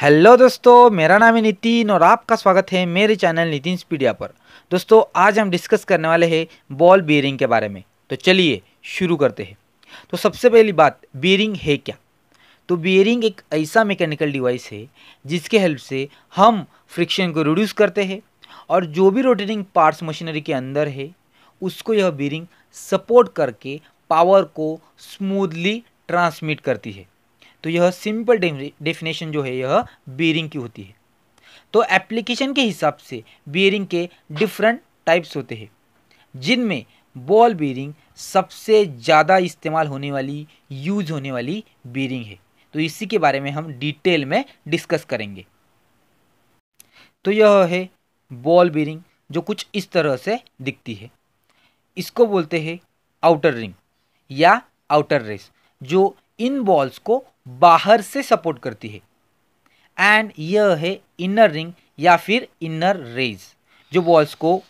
hello दोस्तों मेरा नाम है नितिन और आपका स्वागत है मेरे चैनल नितिन स्पीडिया पर दोस्तों आज हम डिस्कस करने वाले हैं बॉल बियरिंग के बारे में तो चलिए शुरू करते हैं तो सबसे पहली बात बियरिंग है क्या तो बियरिंग एक ऐसा मैकेनिकल डिवाइस है जिसके हेल्प से हम फ्रिक्शन को रिड्यूस करते हैं और जो भी रोटेटिंग पार्ट्स मशीनरी के अंदर है उसको यह बियरिंग सपोर्ट करके पावर को स्मूथली ट्रांसमिट करती है तो यह सिंपल डेफिनेशन जो है यह बियरिंग की होती है तो एप्लीकेशन के हिसाब से बियरिंग के डिफरेंट टाइप्स होते हैं जिनमें बॉल बियरिंग सबसे ज़्यादा इस्तेमाल होने वाली यूज होने वाली बियरिंग है तो इसी के बारे में हम डिटेल में डिस्कस करेंगे तो यह है बॉल बियरिंग जो कुछ इस तरह से दिखती है इसको बोलते हैं आउटर रिंग या आउटर रेस जो इन बॉल्स को बाहर से सपोर्ट करती है एंड यह है इनर रिंग या फिर इनर रेज जो बॉल्स को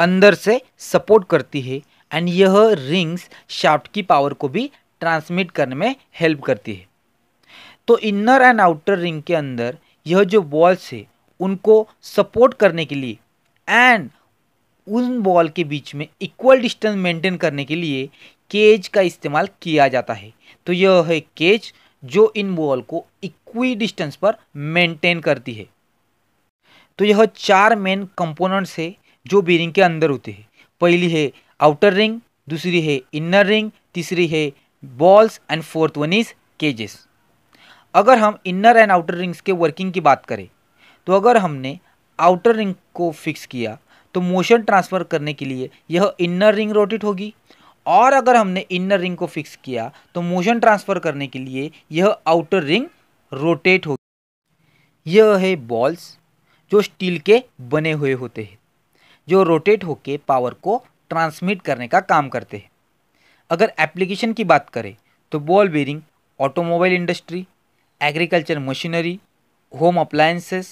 अंदर से सपोर्ट करती है एंड यह रिंग्स शाफ्ट की पावर को भी ट्रांसमिट करने में हेल्प करती है तो इनर एंड आउटर रिंग के अंदर यह जो बॉल्स है उनको सपोर्ट करने के लिए एंड उन बॉल के बीच में इक्वल डिस्टेंस मेंटेन करने के लिए केज का इस्तेमाल किया जाता है तो यह है केज जो इन बॉल को इक्वी डिस्टेंस पर मेंटेन करती है तो यह चार मेन कंपोनेंट्स है जो बीरिंग के अंदर होते हैं पहली है आउटर रिंग दूसरी है इनर रिंग तीसरी है balls and fourth one is cages अगर हम इनर एंड आउटर रिंग्स के वर्किंग की बात करें तो अगर हमने आउटर रिंग को फिक्स किया तो मोशन ट्रांसफ़र करने के लिए यह इनर रिंग रोटेट होगी और अगर हमने इनर रिंग को फिक्स किया तो मोशन ट्रांसफ़र करने के लिए यह आउटर रिंग रोटेट होगी यह है बॉल्स जो स्टील के बने हुए होते हैं जो रोटेट होकर पावर को ट्रांसमिट करने का काम करते हैं अगर एप्लीकेशन की बात करें तो ball bearing automobile industry agriculture machinery home appliances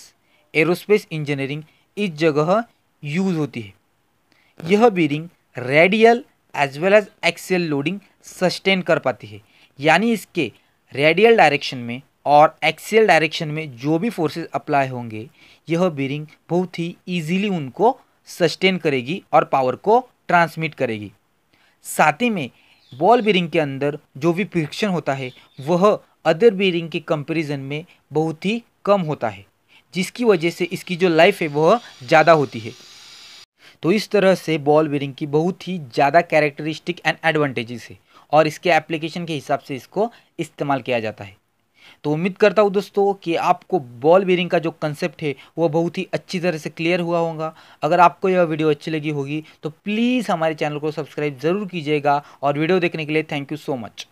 aerospace engineering इस जगह यूज़ होती है यह bearing radial as well as axial loading sustain कर पाती है यानी इसके रेडियल डायरेक्शन में और एक्सेल डायरेक्शन में जो भी फोर्सेस अप्लाई होंगे यह बीरिंग बहुत ही इजीली उनको सस्टेन करेगी और पावर को ट्रांसमिट करेगी साथ ही में बॉल बीरिंग के अंदर जो भी फ्रिक्शन होता है वह अदर बीरिंग के कंपेरिजन में बहुत ही कम होता है जिसकी वजह से इसकी जो लाइफ है वह ज़्यादा होती है तो इस तरह से बॉल बेयरिंग की बहुत ही ज़्यादा कैरेक्टरिस्टिक एंड एडवांटेजेस है और इसके एप्लीकेशन के हिसाब से इसको इस्तेमाल किया जाता है तो उम्मीद करता हूँ दोस्तों कि आपको बॉल बेयरिंग का जो कंसेप्ट है वो बहुत ही अच्छी तरह से क्लियर हुआ होगा अगर आपको यह वीडियो अच्छी लगी होगी तो प्लीज़ हमारे चैनल को सब्सक्राइब ज़रूर कीजिएगा और वीडियो देखने के लिए थैंक यू सो मच